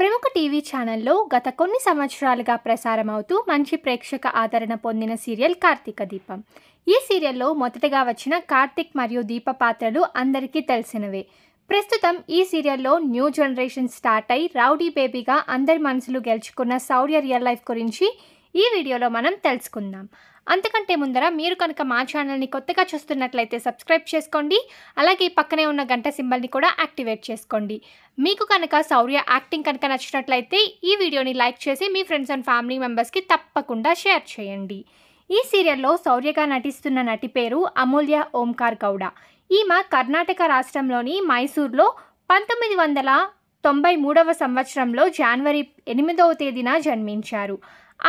ప్రముఖ టీవీ ఛానల్లో గత కొన్ని సంవత్సరాలుగా ప్రసారం అవుతూ మంచి ప్రేక్షక ఆదరణ పొందిన సీరియల్ కార్తీక దీపం ఈ సీరియల్లో మొదటగా వచ్చిన కార్తిక్ మరియు దీప పాత్రలు అందరికీ తెలిసినవే ప్రస్తుతం ఈ సీరియల్లో న్యూ జనరేషన్ స్టార్ట్ అయి రౌడీ బేబీగా అందరి మనసులు గెలుచుకున్న సౌర్య రియల్ లైఫ్ గురించి ఈ వీడియోలో మనం తెలుసుకుందాం అంతకంటే ముందర మీరు కనుక మా ఛానల్ని కొత్తగా చూస్తున్నట్లయితే సబ్స్క్రైబ్ చేసుకోండి అలాగే పక్కనే ఉన్న గంట సింబల్ని కూడా యాక్టివేట్ చేసుకోండి మీకు కనుక శౌర్య యాక్టింగ్ కనుక నచ్చినట్లయితే ఈ వీడియోని లైక్ చేసి మీ ఫ్రెండ్స్ అండ్ ఫ్యామిలీ మెంబర్స్కి తప్పకుండా షేర్ చేయండి ఈ సీరియల్లో శౌర్యగా నటిస్తున్న నటి పేరు అమూల్య ఓంకార్ గౌడ ఈమె కర్ణాటక రాష్ట్రంలోని మైసూర్లో పంతొమ్మిది వందల తొంభై మూడవ సంవత్సరంలో జనవరి ఎనిమిదవ తేదీన జన్మించారు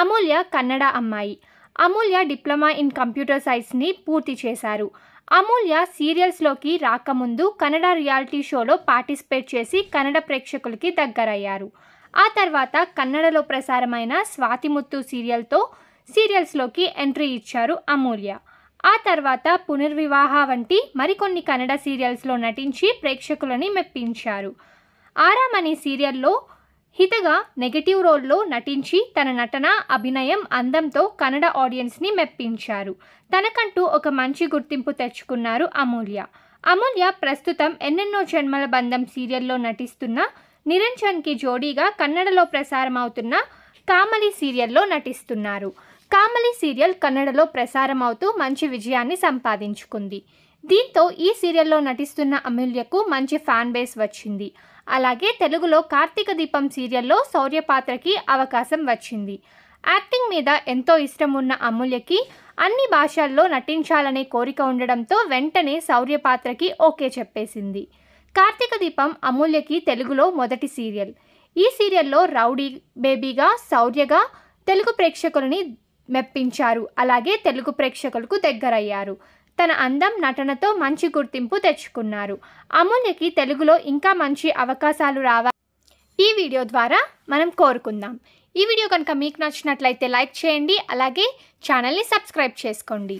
అమూల్య కన్నడ అమ్మాయి అమూల్య డిప్లొమా ఇన్ కంప్యూటర్ సైన్స్ని పూర్తి చేశారు అమూల్య సీరియల్స్లోకి రాకముందు కన్నడ రియాలిటీ షోలో పార్టిసిపేట్ చేసి కన్నడ ప్రేక్షకులకి దగ్గరయ్యారు ఆ తర్వాత కన్నడలో ప్రసారమైన స్వాతిముత్తు సీరియల్తో సీరియల్స్లోకి ఎంట్రీ ఇచ్చారు అమూల్య ఆ తర్వాత పునర్వివాహ వంటి మరికొన్ని కన్నడ సీరియల్స్లో నటించి ప్రేక్షకులని మెప్పించారు ఆరామణి సీరియల్లో హితగా నెగటివ్ రోల్లో నటించి తన నటన అభినయం అందంతో కన్నడ ఆడియన్స్ని మెప్పించారు తనకంటూ ఒక మంచి గుర్తింపు తెచ్చుకున్నారు అమూల్య అమూల్య ప్రస్తుతం ఎన్నెన్నో జన్మల బంధం సీరియల్లో నటిస్తున్న నిరంజన్కి జోడీగా కన్నడలో ప్రసారం అవుతున్న కామలి సీరియల్లో నటిస్తున్నారు కామలి సీరియల్ కన్నడలో ప్రసారం అవుతూ మంచి విజయాన్ని సంపాదించుకుంది దీంతో ఈ సీరియల్లో నటిస్తున్న అమూల్యకు మంచి ఫ్యాన్ బేస్ వచ్చింది అలాగే తెలుగులో కార్తీక దీపం సీరియల్లో శౌర్య పాత్రకి అవకాశం వచ్చింది యాక్టింగ్ మీద ఎంతో ఇష్టం ఉన్న అమూల్యకి అన్ని భాషల్లో నటించాలనే కోరిక ఉండడంతో వెంటనే శౌర్య పాత్రకి ఓకే చెప్పేసింది కార్తీక దీపం అమూల్యకి తెలుగులో మొదటి సీరియల్ ఈ సీరియల్లో రౌడీ బేబీగా శౌర్యగా తెలుగు ప్రేక్షకులని మెప్పించారు అలాగే తెలుగు ప్రేక్షకులకు దగ్గరయ్యారు తన అందం నటనతో మంచి గుర్తింపు తెచ్చుకున్నారు అమూల్యకి తెలుగులో ఇంకా మంచి అవకాశాలు రావాలి ఈ వీడియో ద్వారా మనం కోరుకుందాం ఈ వీడియో కనుక మీకు నచ్చినట్లయితే లైక్ చేయండి అలాగే ఛానల్ని సబ్స్క్రైబ్ చేసుకోండి